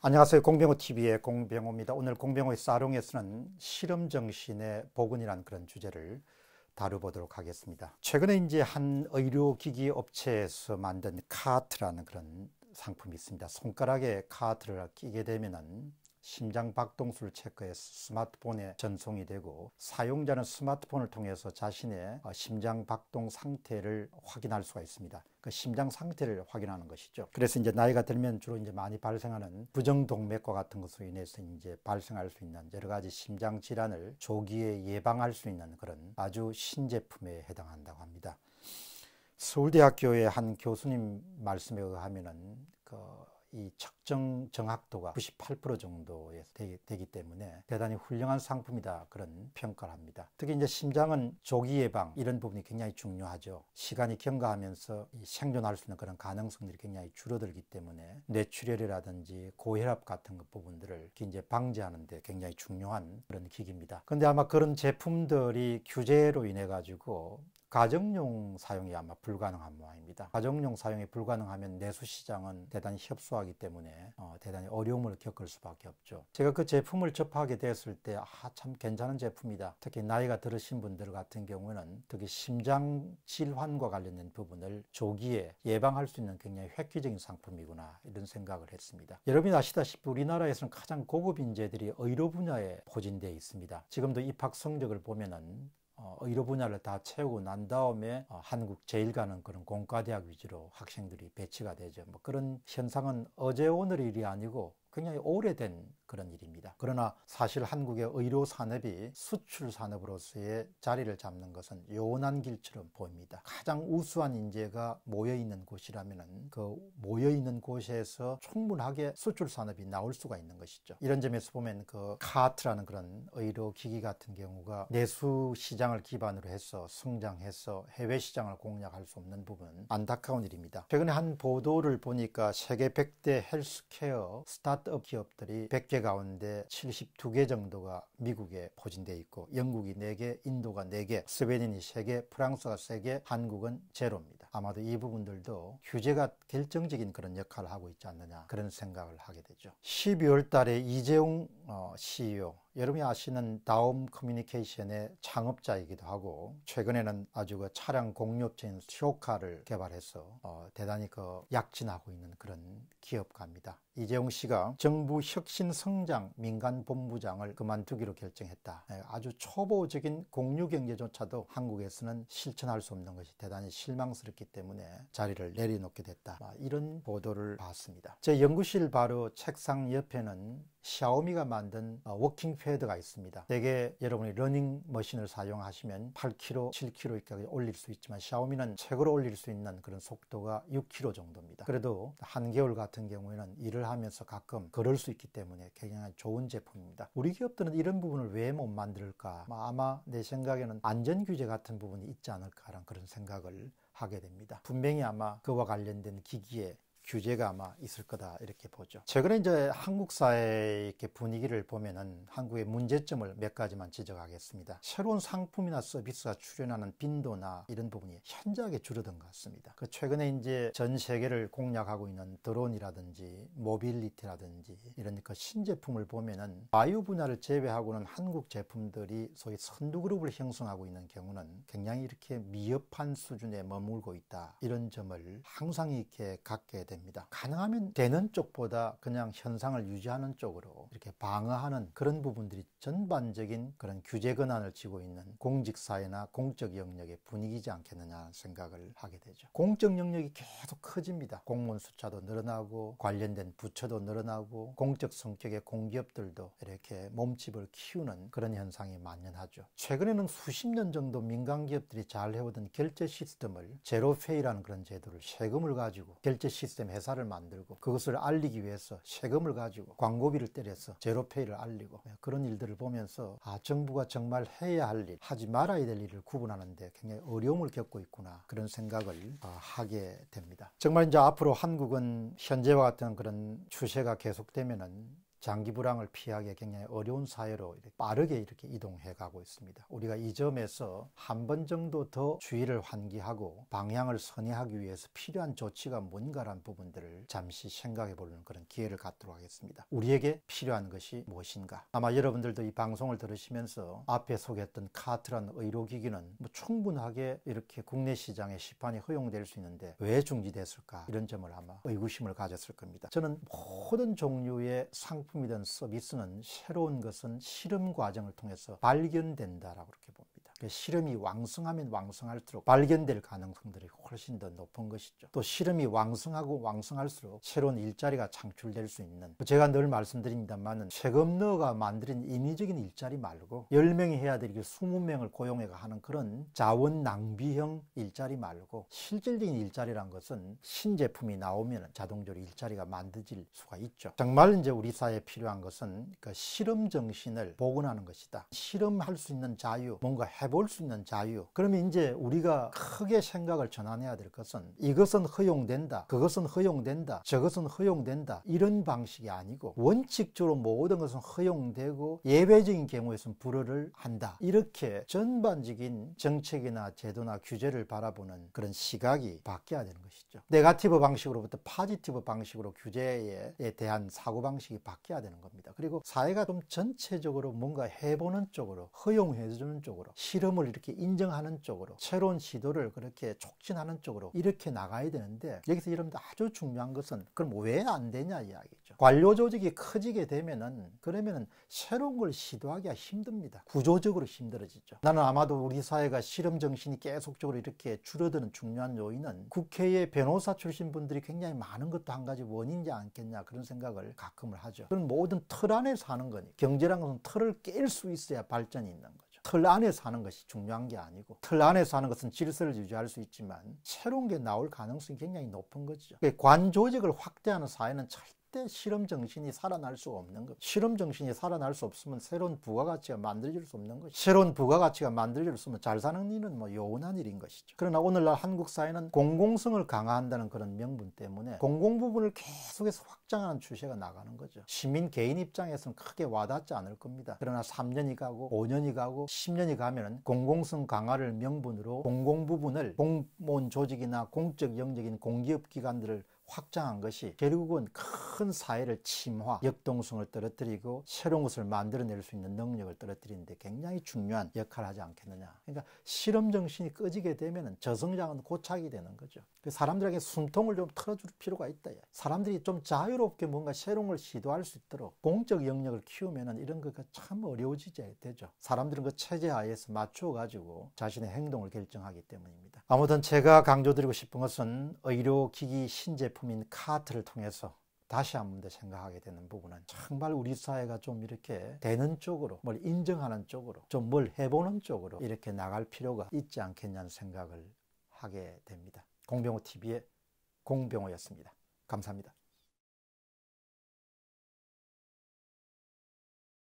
안녕하세요. 공병호TV의 공병호입니다. 오늘 공병호의 사롱에서는 실험정신의 복원이라는 그런 주제를 다뤄보도록 하겠습니다. 최근에 이제 한 의료기기 업체에서 만든 카트라는 그런 상품이 있습니다. 손가락에 카트를 끼게 되면은 심장 박동수를 체크해 스마트폰에 전송이 되고 사용자는 스마트폰을 통해서 자신의 어, 심장 박동 상태를 확인할 수가 있습니다. 그 심장 상태를 확인하는 것이죠. 그래서 이제 나이가 들면 주로 이제 많이 발생하는 부정동맥과 같은 것으로 인해서 이제 발생할 수 있는 여러 가지 심장 질환을 조기에 예방할 수 있는 그런 아주 신제품에 해당한다고 합니다. 서울대학교의 한 교수님 말씀에 의하면은 그이 측정 정확도가 98% 정도에 되기 때문에 대단히 훌륭한 상품이다 그런 평가를 합니다. 특히 이제 심장은 조기 예방 이런 부분이 굉장히 중요하죠. 시간이 경과하면서 생존할 수 있는 그런 가능성들이 굉장히 줄어들기 때문에 뇌출혈이라든지 고혈압 같은 부분들을 이제 방지하는 데 굉장히 중요한 그런 기기입니다. 근데 아마 그런 제품들이 규제로 인해 가지고 가정용 사용이 아마 불가능한 모양입니다. 가정용 사용이 불가능하면 내수시장은 대단히 협소하기 때문에 어, 대단히 어려움을 겪을 수밖에 없죠. 제가 그 제품을 접하게 됐을 때아참 괜찮은 제품이다. 특히 나이가 들으신 분들 같은 경우는 특히 심장 질환과 관련된 부분을 조기에 예방할 수 있는 굉장히 획기적인 상품이구나 이런 생각을 했습니다. 여러분이 아시다시피 우리나라에서는 가장 고급 인재들이 의료 분야에 포진되어 있습니다. 지금도 입학 성적을 보면은 어, 의료 분야를 다 채우고 난 다음에 어, 한국 제일 가는 그런 공과대학 위주로 학생들이 배치가 되죠. 뭐 그런 현상은 어제 오늘 일이 아니고 굉장히 오래된 그런 일입니다. 그러나 사실 한국의 의료 산업이 수출 산업으로서의 자리를 잡는 것은 요원한 길처럼 보입니다. 가장 우수한 인재가 모여 있는 곳이라면은 그 모여 있는 곳에서 충분하게 수출 산업이 나올 수가 있는 것이죠. 이런 점에서 보면 그 카트라는 그런 의료 기기 같은 경우가 내수 시장을 기반으로 해서 성장해서 해외 시장을 공략할 수 없는 부분 안타까운 일입니다. 최근에 한 보도를 보니까 세계 100대 헬스케어 스타트업 기업들이 100개 100개 가운데 72개 정도가 미국에 포진되어 있고 영국이 4개, 인도가 4개, 스웨덴이 3개, 프랑스가 3개, 한국은 제로입니다. 아마도 이 부분들도 규제가 결정적인 그런 역할을 하고 있지 않느냐 그런 생각을 하게 되죠. 12월 달에 이재용 어, CEO 여러분이 아시는 다음 커뮤니케이션의 창업자이기도 하고 최근에는 아주 그 차량 공유업체인 쇼카를 개발해서 어 대단히 그 약진하고 있는 그런 기업가입니다. 이재용 씨가 정부 혁신 성장 민간 본부장을 그만두기로 결정했다. 네, 아주 초보적인 공유 경제조차도 한국에서는 실천할 수 없는 것이 대단히 실망스럽기 때문에 자리를 내려놓게 됐다. 아, 이런 보도를 봤습니다. 제 연구실 바로 책상 옆에는 샤오미가 만든 어, 워킹 패드가 있습니다. 대개 여러분이 러닝 머신을 사용하시면 8km, 7km까지 올릴 수 있지만 샤오미는 최고로 올릴 수 있는 그런 속도가 6km 정도입니다. 그래도 한개월 같은 경우에는 일을 하면서 가끔 걸을 수 있기 때문에 굉장히 좋은 제품입니다. 우리 기업들은 이런 부분을 왜 못 만들까? 아마 내 생각에는 안전 규제 같은 부분이 있지 않을까라는 그런 생각을 하게 됩니다. 분명히 아마 그와 관련된 기기에 규제가 아마 있을 거다 이렇게 보죠. 최근에 이제 한국 사회의 이렇게 분위기를 보면은 한국의 문제점을 몇 가지만 지적하겠습니다. 새로운 상품이나 서비스가 출연하는 빈도나 이런 부분이 현저하게 줄어든 것 같습니다. 그 최근에 이제 전 세계를 공략하고 있는 드론이라든지 모빌리티라든지 이런 그 신제품을 보면은 바이오 분야를 제외하고는 한국 제품들이 소위 선두 그룹을 형성하고 있는 경우는 굉장히 이렇게 미흡한 수준에 머물고 있다 이런 점을 항상 이렇게 갖게 된. 됩니다. 가능하면 되는 쪽보다 그냥 현상을 유지하는 쪽으로 이렇게 방어하는 그런 부분들이 전반적인 그런 규제 근안을 지고 있는 공직사회나 공적 영역의 분위기지 않겠느냐 생각을 하게 되죠. 공적 영역이 계속 커집니다. 공무원 숫자도 늘어나고 관련된 부처도 늘어나고 공적 성격의 공기업들도 이렇게 몸집을 키우는 그런 현상이 만연하죠. 최근에는 수십 년 정도 민간 기업들이 잘 해오던 결제 시스템을 제로페이라는 그런 제도를 세금을 가지고 결제 시스템 시스템 회사를 만들고 그것을 알리기 위해서 세금을 가지고 광고비를 때려서 제로페이를 알리고 네, 그런 일들을 보면서 아 정부가 정말 해야 할 일, 하지 말아야 될 일을 구분하는데 굉장히 어려움을 겪고 있구나 그런 생각을 아, 하게 됩니다. 정말 이제 앞으로 한국은 현재와 같은 그런 추세가 계속되면은 장기 불황을 피하기 굉장히 어려운 사회로 빠르게 이렇게 이동해 가고 있습니다. 우리가 이 점에서 한 번 정도 더 주의를 환기하고 방향을 선회하기 위해서 필요한 조치가 뭔가란 부분들을 잠시 생각해 보는 그런 기회를 갖도록 하겠습니다. 우리에게 필요한 것이 무엇인가? 아마 여러분들도 이 방송을 들으시면서 앞에 소개했던 카트란 의료기기는 뭐 충분하게 이렇게 국내 시장에 시판이 허용될 수 있는데 왜 중지됐을까? 이런 점을 아마 의구심을 가졌을 겁니다. 저는 모든 종류의 상 식품이든 서비스는 새로운 것은 실험 과정을 통해서 발견된다라고 그렇게 실험이 그 왕성하면 왕성할수록 발견될 가능성들이 훨씬 더 높은 것이죠. 또 실험이 왕성하고 왕성할수록 새로운 일자리가 창출될 수 있는 제가 늘 말씀드립니다만 은세금너가 만드는 인위적인 일자리 말고 10명이 해야 될일 20명을 그 고용해가 하는 그런 자원 낭비형 일자리 말고 실질적인 일자리란 것은 신제품이 나오면 자동적으로 일자리가 만들어질 수가 있죠. 정말 이제 우리 사회에 필요한 것은 그 실험 정신을 복원하는 것이다. 실험할 수 있는 자유, 뭔가 해 해볼 수 있는 자유. 그러면 이제 우리가 크게 생각을 전환해야 될 것은 이것은 허용된다. 그것은 허용된다. 저것은 허용된다. 이런 방식이 아니고 원칙적으로 모든 것은 허용되고 예외적인 경우에선 불허를 한다. 이렇게 전반적인 정책이나 제도나 규제를 바라보는 그런 시각이 바뀌어야 되는 것이죠. 네가티브 방식으로부터 파지티브 방식으로 규제에 대한 사고방식이 바뀌어야 되는 겁니다. 그리고 사회가 좀 전체적으로 뭔가 해보는 쪽으로 허용해주는 쪽으로 시 실험을 이렇게 인정하는 쪽으로 새로운 시도를 그렇게 촉진하는 쪽으로 이렇게 나가야 되는데 여기서 여러분들 아주 중요한 것은 그럼 왜 안 되냐 이야기죠. 관료 조직이 커지게 되면은 그러면은 새로운 걸 시도하기가 힘듭니다. 구조적으로 힘들어지죠. 나는 아마도 우리 사회가 실험 정신이 계속적으로 이렇게 줄어드는 중요한 요인은 국회의 변호사 출신 분들이 굉장히 많은 것도 한 가지 원인이지 않겠냐 그런 생각을 가끔을 하죠. 그런 모든 틀안에사는 거니 경제란 것은 틀을 깰 수 있어야 발전이 있는 거예 틀 안에서 하는 것이 중요한 게 아니고 틀 안에서 하는 것은 질서를 유지할 수 있지만 새로운 게 나올 가능성이 굉장히 높은 거죠. 관조직을 확대하는 사회는 절대 절대 실험 정신이 살아날 수 없는 것. 실험 정신이 살아날 수 없으면 새로운 부가가치가 만들어질 수 없는 것이 새로운 부가가치가 만들어질 수 없으면 잘 사는 일은 뭐 요원한 일인 것이죠. 그러나 오늘날 한국 사회는 공공성을 강화한다는 그런 명분 때문에 공공 부분을 계속해서 확장하는 추세가 나가는 거죠. 시민 개인 입장에서는 크게 와닿지 않을 겁니다. 그러나 3년이 가고 5년이 가고 10년이 가면은 공공성 강화를 명분으로 공공 부분을 공무원 조직이나 공적 영역인 공기업 기관들을 확장한 것이 결국은 큰 사회를 침화, 역동성을 떨어뜨리고 새로운 것을 만들어낼 수 있는 능력을 떨어뜨리는데 굉장히 중요한 역할을 하지 않겠느냐. 그러니까 실험 정신이 꺼지게 되면 저성장은 고착이 되는 거죠. 그 사람들에게 숨통을 좀 틀어줄 필요가 있다. 사람들이 좀 자유롭게 뭔가 새로운 걸 시도할 수 있도록 공적 영역을 키우면 이런 거가 참 어려워지게 되죠. 사람들은 그 체제 하에서 맞춰가지고 자신의 행동을 결정하기 때문입니다. 아무튼 제가 강조드리고 싶은 것은 의료기기 신제품 제품인 카트를 통해서 다시 한 번 더 생각하게 되는 부분은 정말 우리 사회가 좀 이렇게 되는 쪽으로 뭘 인정하는 쪽으로 좀 뭘 해보는 쪽으로 이렇게 나갈 필요가 있지 않겠냐는 생각을 하게 됩니다. 공병호 TV의 공병호였습니다. 감사합니다.